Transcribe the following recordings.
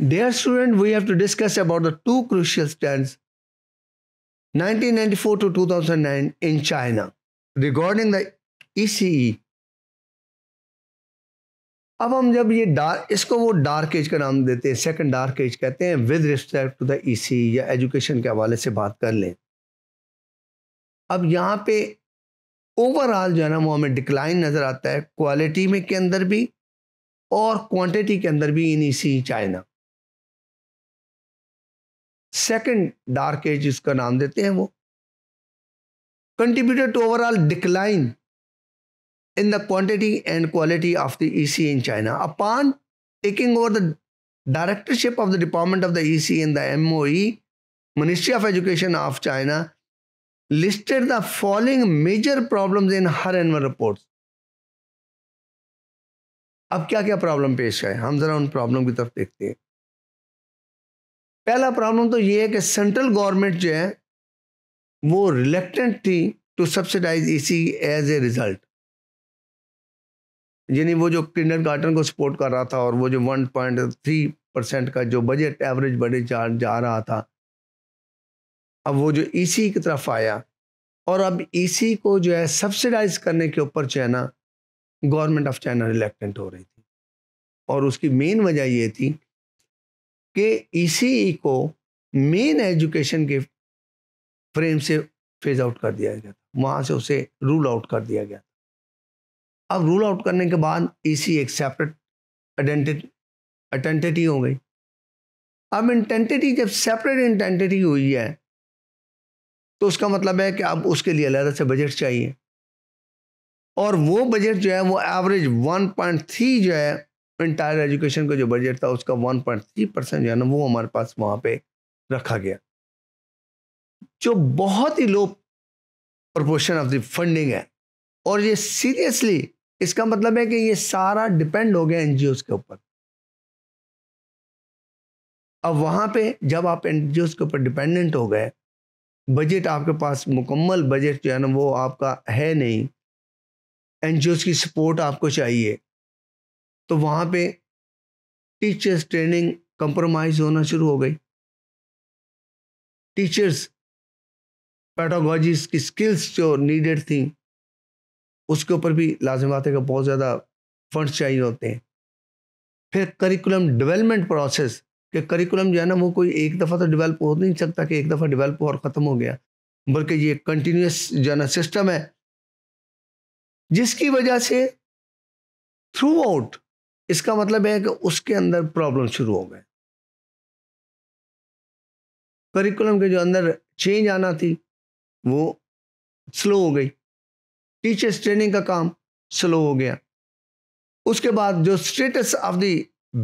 Dear student, we have to discuss about the two crucial stands 1994 to 2009 in China regarding the ECE. E. अब हम जब ये dark इसको वो dark as का नाम देते हैं सेकंड डार्क एज कहते हैं with respect to the EC या एजुकेशन के हवाले से बात कर लें अब यहाँ पे ओवरऑल जो है ना वो हमें डिक्लाइन नज़र आता है क्वालिटी में के अंदर भी और क्वांटिटी के अंदर भी in E C China second dark age इसका नाम देते हैं वो contributed to overall decline in the quantity and quality of the EC in China upon taking over the directorship of the department of the E C in the M O ministry of education of China listed the following major problem in her annual report अब क्या क्या problem पेश है हम जरा उन problem की तरफ देखते हैं पहला प्रॉब्लम तो ये है कि सेंट्रल गवर्नमेंट जो है वो रिलेक्टेंट थी to subsidize ECE as a result यानी वो जो किंडर गार्डन को सपोर्ट कर रहा था और वो जो वन पॉइंट थ्री परसेंट का जो बजट एवरेज बढ़े जा, जा रहा था अब वो जो ईसी की तरफ आया और अब सी को जो है सब्सिडाइज करने के ऊपर China government of China reluctant हो रही थी और उसकी मेन वजह ये थी कि ई को मेन एजुकेशन के फ्रेम से फेज आउट कर दिया गया था वहाँ से उसे रूल आउट कर दिया गया था अब रूल आउट करने के बाद इसी एक सेपरेट अटेंटिटी आइडेंटिटी हो गई अब इंटेंटिटी जब सेपरेट इंटेंटिटी हुई है तो उसका मतलब है कि अब उसके लिए अलहदा से बजट चाहिए और वो बजट जो है वो एवरेज 1.3 जो है इंटायर एजुकेशन का जो बजट था उसका वन पॉइंट थ्री परसेंट जो है ना वो हमारे पास वहाँ पे रखा गया जो बहुत ही low proportion of the funding है और ये सीरियसली इसका मतलब है कि ये सारा डिपेंड हो गया एनजीओ के ऊपर अब वहाँ पे जब आप एनजीओ के ऊपर डिपेंडेंट हो गए बजट आपके पास मुकम्मल बजट जो है ना वो आपका है नहीं एन की सपोर्ट आपको चाहिए तो वहाँ पे टीचर्स ट्रेनिंग कंप्रोमाइज होना शुरू हो गई टीचर्स पैटागॉजीज की स्किल्स जो नीडेड थी उसके ऊपर भी लाजम आते का बहुत ज़्यादा फंड्स चाहिए होते हैं फिर करिकुलम डेवलपमेंट प्रोसेस कि करिकुलम जो है ना वो कोई एक दफ़ा तो डेवलप हो नहीं सकता कि एक दफ़ा डेवलप हो और ख़त्म हो गया बल्कि ये कंटिन्यूस जो है ना सिस्टम है जिसकी वजह से थ्रू आउट इसका मतलब है कि उसके अंदर प्रॉब्लम शुरू हो गए करिकुलम के जो अंदर चेंज आना थी वो स्लो हो गई टीचर्स ट्रेनिंग का काम स्लो हो गया उसके बाद जो status of the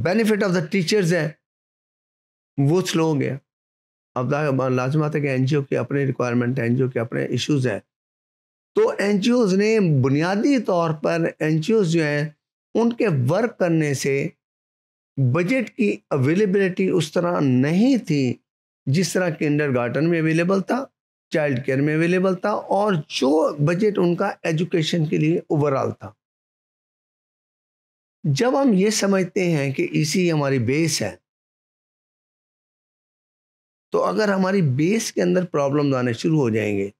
benefit of the teachers है वो स्लो हो गया अब लाजमत है कि एन के अपने रिक्वायरमेंट हैं एन के अपने इश्यूज़ हैं तो एन ने बुनियादी तौर पर एन जो हैं उनके वर्क करने से बजट की अवेलेबिलिटी उस तरह नहीं थी जिस तरह किंडर गार्डन में अवेलेबल था चाइल्ड केयर में अवेलेबल था और जो बजट उनका एजुकेशन के लिए ओवरऑल था जब हम ये समझते हैं कि इसी हमारी बेस है तो अगर हमारी बेस के अंदर प्रॉब्लम आने शुरू हो जाएंगे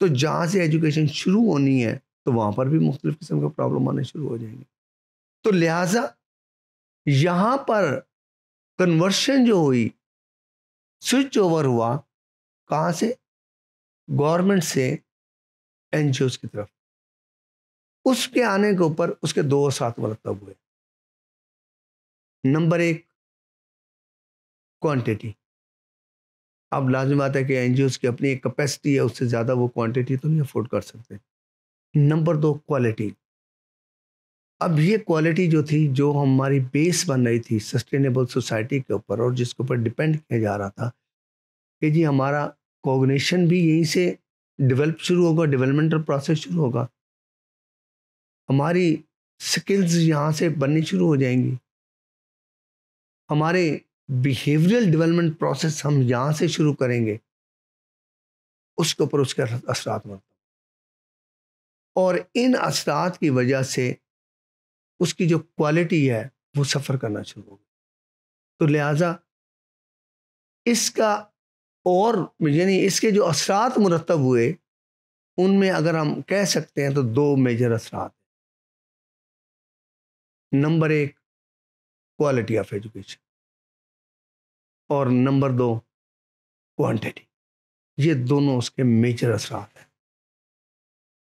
तो जहाँ से एजुकेशन शुरू होनी है तो वहाँ पर भी मुख्तलिफ़ किस्म के प्रॉब्लम आने शुरू हो जाएंगे तो लिहाजा यहां पर कन्वर्शन जो हुई स्विच ओवर हुआ कहाँ से गवर्नमेंट से एन की तरफ उसके आने के ऊपर उसके दो सात मरतब हुए नंबर एक क्वांटिटी अब लाजमी बात है कि एन की अपनी एक कैपेसिटी है उससे ज़्यादा वो क्वांटिटी तो नहीं अफोर्ड कर सकते नंबर दो क्वालिटी अब ये क्वालिटी जो थी जो हमारी बेस बन रही थी सस्टेनेबल सोसाइटी के ऊपर और जिसके ऊपर डिपेंड किया जा रहा था कि जी हमारा कोगनेशन भी यहीं से डेवलप शुरू होगा डेवलपमेंटल प्रोसेस शुरू होगा हमारी स्किल्स यहाँ से बननी शुरू हो जाएंगी हमारे बिहेवियरल डेवलपमेंट प्रोसेस हम यहाँ से शुरू करेंगे उसके ऊपर उसके असरात बनता और इन असरात की वजह से उसकी जो क्वालिटी है वो सफ़र करना शुरू हो गई तो लिहाजा इसका और यानी इसके जो असरात मुरतब हुए उनमें अगर हम कह सकते हैं तो दो मेजर असरात नंबर एक क्वालिटी ऑफ एजुकेशन और नंबर दो क्वांटिटी ये दोनों उसके मेजर असरात हैं